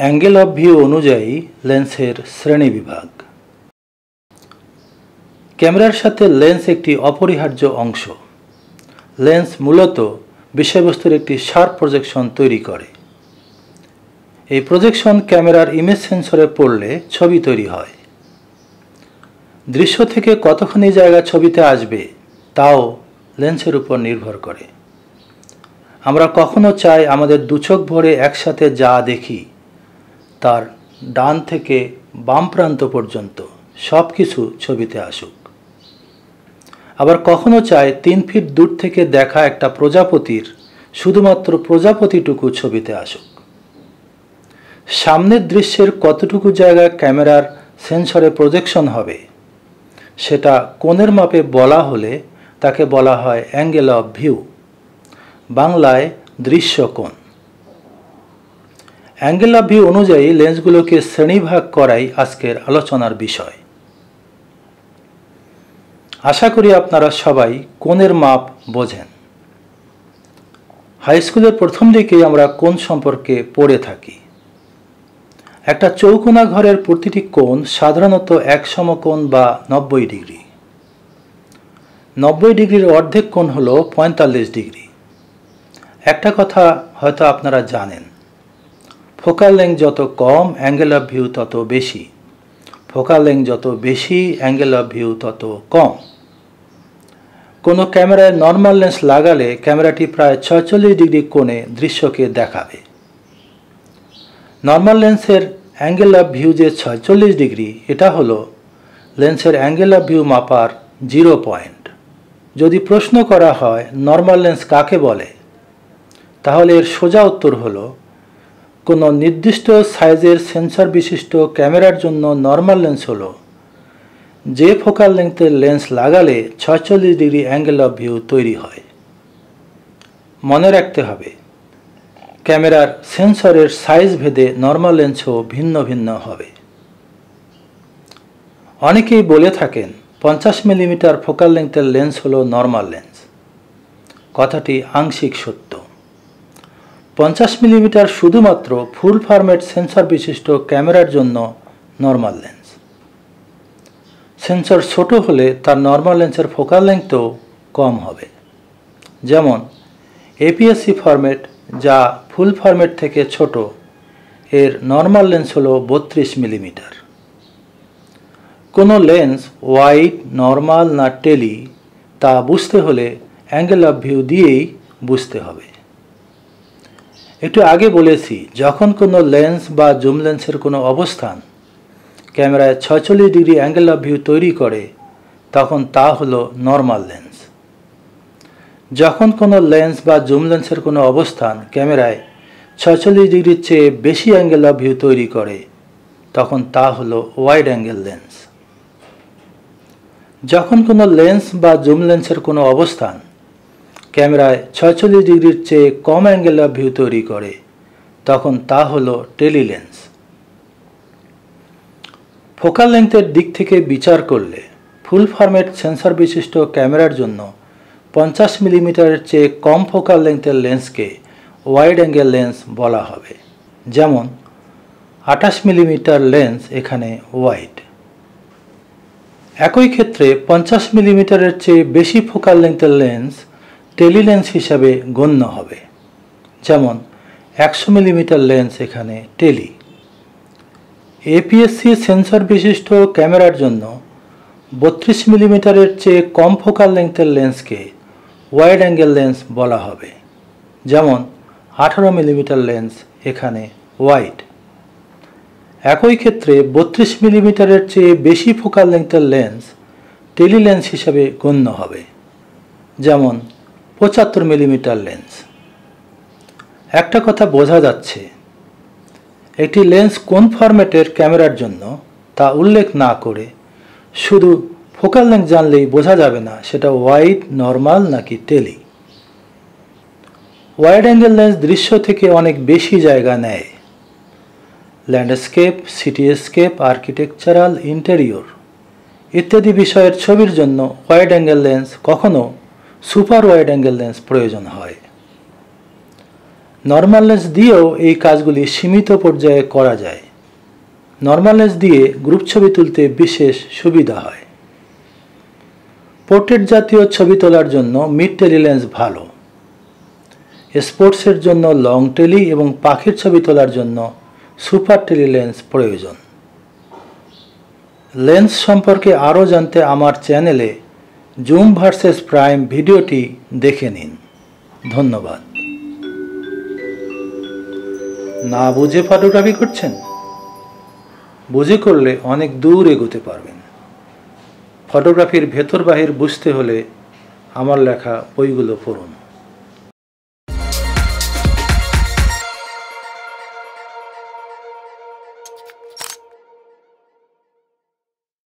angle of view অনুযায়ী লেন্সের শ্রেণী বিভাগ ক্যামেরার সাথে লেন্স একটি অপরিহার্য অংশ লেন্স মূলত বিষয়বস্তুর একটি শার্প প্রজেকশন তৈরি করে এই প্রজেকশন ক্যামেরার ইমেজ সেন্সরে পড়লে ছবি তৈরি হয় দৃশ্য থেকে কতখানি জায়গা ছবিতে আসবে তাও লেন্সের উপর নির্ভর করে আমরা কখনো চাই আমাদের দুচোখ ভরে একসাথে যা দেখি তার ডান থেকে বাম প্রান্ত পর্যন্ত সব কিছু ছবিতে আসুক আবার কখনো চায় তিন ফিট দূর থেকে দেখা একটা প্রজাপতির শুধুমাত্র প্রজাপতিটুকু ছবিতে আসুক সামনের দৃশ্যের কতটুকু জায়গা ক্যামেরার সেন্সরে প্রজেকশন হবে সেটা কোণের মাপে বলা হলে তাকে বলা হয় অ্যাঙ্গেল অফ ভিউ বাংলায় দৃশ্যকোণ অ্যাঙ্গেল অফ ভিউ অনুযায়ী লেন্সগুলোকে শ্রেণীভাগ করাই আজকের আলোচনার বিষয় আশা করি আপনারা সবাই কোণের মাপ বোঝেন হাই স্কুলের প্রথম দিকে আমরা কোণ সম্পর্কে পড়ে থাকি একটা চৌকোনা ঘরের প্রতিটি কোণ সাধারণত এক সমকোণ বা নব্বই ডিগ্রি নব্বই ডিগ্রির অর্ধেক কোণ হল পঁয়তাল্লিশ ডিগ্রি একটা কথা হয়তো আপনারা জানেন ফোকাল লেংথ যত কম অ্যাঙ্গেল অফ ভিউ তত বেশি ফোকাল লেংথ যত বেশি অ্যাঙ্গেল অফ ভিউ তত কম কোনো ক্যামেরায় নর্মাল লেন্স লাগালে ক্যামেরাটি প্রায় ছয়চল্লিশ ডিগ্রি কোণে দৃশ্যকে দেখাবে নর্মাল লেন্সের অ্যাঙ্গেল অফ ভিউ যে ছয়চল্লিশ ডিগ্রি এটা হলো লেন্সের অ্যাঙ্গেল অফ ভিউ মাপার জিরো পয়েন্ট যদি প্রশ্ন করা হয় নর্মাল লেন্স কাকে বলে তাহলে এর সোজা উত্তর হলো কোনো নির্দিষ্ট সাইজের সেন্সর বিশিষ্ট ক্যামেরার জন্য নর্মাল লেন্স হলো যে ফোকাল লেন্থের লেন্স লাগালে ছয়চল্লিশ ডিগ্রি অ্যাঙ্গেল অফ ভিউ তৈরি হয় মনে রাখতে হবে ক্যামেরার সেন্সরের সাইজ ভেদে নর্মাল লেন্সও ভিন্ন ভিন্ন হবে অনেকেই বলে থাকেন পঞ্চাশ মিলিমিটার ফোকাল লেন্থের লেন্স হলো নর্মাল লেন্স কথাটি আংশিক সত্য পঞ্চাশ মিলিমিটার শুধুমাত্র ফুল ফার্মেট সেন্সর বিশিষ্ট ক্যামেরার জন্য নর্মাল লেন্স সেন্সর ছোট হলে তার নর্মাল লেন্সের ফোকাল লেন্থও কম হবে যেমন এপিএসসি ফরম্যাট যা ফুল ফরম্যাট থেকে ছোট এর নর্মাল লেন্স হল বত্রিশ মিলিমিটার কোনো লেন্স ওয়াইড নর্মাল না টেলি তা বুঝতে হলে অ্যাঙ্গেল অফ ভিউ দিয়েই বুঝতে হবে একটু আগে বলেছি যখন কোনো লেন্স বা জুম লেন্সের কোনো অবস্থান ক্যামেরায় ছয়চল্লিশ ডিগ্রি অ্যাঙ্গেল অফ ভিউ তৈরি করে তখন তা হলো নর্মাল লেন্স যখন কোনো লেন্স বা জুম লেন্সের কোনো অবস্থান ক্যামেরায় ছয়চল্লিশ ডিগ্রির চেয়ে বেশি অ্যাঙ্গেল অফ ভিউ তৈরি করে তখন তা হলো ওয়াইড অ্যাঙ্গেল লেন্স যখন কোনো লেন্স বা জুম লেন্সের কোনো অবস্থান ক্যামেরায় ছয়চল্লিশ ডিগ্রির চেয়ে কম অ্যাঙ্গেল অফ ভিউ তৈরি করে তখন তা হল টেলিলেন্স ফোকাল লেন্থের দিক থেকে বিচার করলে ফুল ফরম্যাট সেন্সর বিশিষ্ট ক্যামেরার জন্য পঞ্চাশ মিলিমিটারের চেয়ে কম ফোকাল লেন্থের লেন্সকে ওয়াইড অ্যাঙ্গেল লেন্স বলা হবে যেমন আঠাশ মিলিমিটার লেন্স এখানে ওয়াইড একই ক্ষেত্রে পঞ্চাশ মিলিমিটারের চেয়ে বেশি ফোকাল লেন্থের লেন্স টেলিলেন্স হিসাবে গণ্য হবে যেমন একশো মিলিমিটার লেন্স এখানে টেলি এপিএসসি সেন্সর বিশিষ্ট ক্যামেরার জন্য বত্রিশ মিলিমিটারের চেয়ে কম ফোকাল লেন্থের লেন্সকে ওয়াইড অ্যাঙ্গেল লেন্স বলা হবে যেমন আঠারো মিলিমিটার লেন্স এখানে ওয়াইড একই ক্ষেত্রে বত্রিশ মিলিমিটারের চেয়ে বেশি ফোকাল লেন্থের লেন্স টেলিলেন্স হিসাবে গণ্য হবে যেমন পঁচাত্তর মিলিমিটার লেন্স একটা কথা বোঝা যাচ্ছে একটি লেন্স কোন ফরম্যাটের ক্যামেরার জন্য তা উল্লেখ না করে শুধু ফোকাল লেন্স জানলেই বোঝা যাবে না সেটা ওয়াইড নর্মাল নাকি টেলি ওয়াইড অ্যাঙ্গেল লেন্স দৃশ্য থেকে অনেক বেশি জায়গা নেয় ল্যান্ডস্কেপ সিটিস্কেপ আর্কিটেকচারাল ইন্টেরিয়র ইত্যাদি বিষয়ের ছবির জন্য ওয়াইড অ্যাঙ্গেল লেন্স কখনও সুপার ওয়াইড অ্যাঙ্গেল লেন্স প্রয়োজন হয় নর্মাল লেন্স দিয়েও এই কাজগুলি সীমিত পর্যায়ে করা যায় নর্মাল লেন্স দিয়ে গ্রুপ ছবি তুলতে বিশেষ সুবিধা হয় পোর্ট্রেট জাতীয় ছবি তোলার জন্য মিড টেলি লেন্স ভালো স্পোর্টসের জন্য লং টেলি এবং পাখির ছবি তোলার জন্য সুপার টেলি লেন্স প্রয়োজন লেন্স সম্পর্কে আরও জানতে আমার চ্যানেলে জুম ভার্সেস প্রাইম ভিডিওটি দেখে নিন ধন্যবাদ না বুঝে ফটোগ্রাফি করছেন বুঝে করলে অনেক দূর এগোতে পারবেন ফটোগ্রাফির ভেতর বাহির বুঝতে হলে আমার লেখা বইগুলো পড়ুন